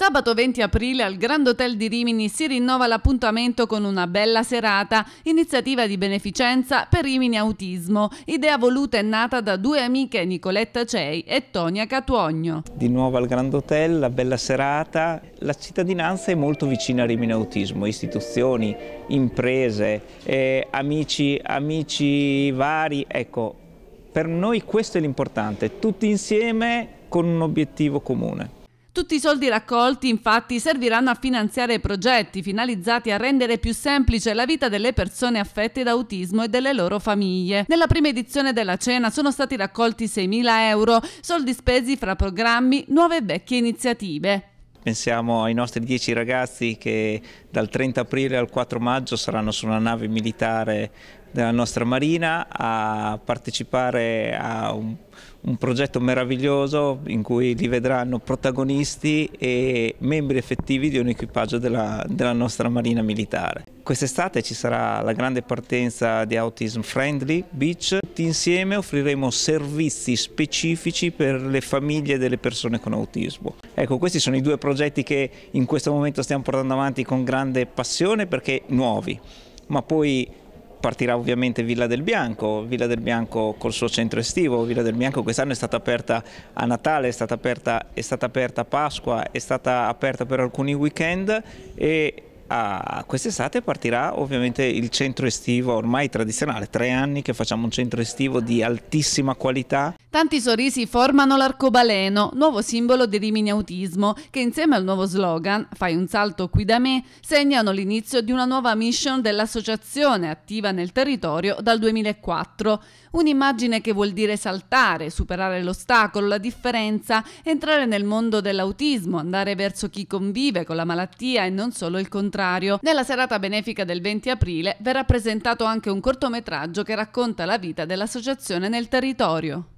Sabato 20 aprile al Grand Hotel di Rimini si rinnova l'appuntamento con una bella serata, iniziativa di beneficenza per Rimini Autismo, idea voluta e nata da due amiche Nicoletta Cei e Tonia Catuogno. Di nuovo al Grand Hotel, la bella serata, la cittadinanza è molto vicina a Rimini Autismo, istituzioni, imprese, eh, amici, amici vari, ecco, per noi questo è l'importante, tutti insieme con un obiettivo comune. Tutti i soldi raccolti infatti serviranno a finanziare progetti finalizzati a rendere più semplice la vita delle persone affette da autismo e delle loro famiglie. Nella prima edizione della cena sono stati raccolti 6.000 euro, soldi spesi fra programmi, nuove e vecchie iniziative. Pensiamo ai nostri dieci ragazzi che dal 30 aprile al 4 maggio saranno su una nave militare della nostra Marina a partecipare a un, un, progetto meraviglioso in cui li vedranno protagonisti e membri effettivi di un equipaggio della, della nostra Marina Militare. Quest'estate ci sarà la grande partenza di Autism Friendly Beach. Tutti insieme offriremo servizi specifici per le famiglie delle persone con autismo. Ecco, questi sono i due progetti che in questo momento stiamo portando avanti con grande passione perché nuovi, ma poi partirà ovviamente Villa del Bianco, Villa del Bianco col suo centro estivo, Villa del Bianco quest'anno è stata aperta a Natale, è stata aperta, è stata aperta a Pasqua, è stata aperta per alcuni weekend e Ah, quest'estate partirà ovviamente il centro estivo ormai tradizionale, tre anni che facciamo un centro estivo di altissima qualità. Tanti sorrisi formano l'arcobaleno, nuovo simbolo di Rimini Autismo, che insieme al nuovo slogan Fai un salto qui da me, segnano l'inizio di una nuova mission dell'associazione attiva nel territorio dal 2004. Un'immagine che vuol dire saltare, superare l'ostacolo, la differenza, entrare nel mondo dell'autismo, andare verso chi convive con la malattia e non solo il contrario contrario. Nella serata benefica del 20 aprile verrà presentato anche un cortometraggio che racconta la vita dell'associazione nel territorio.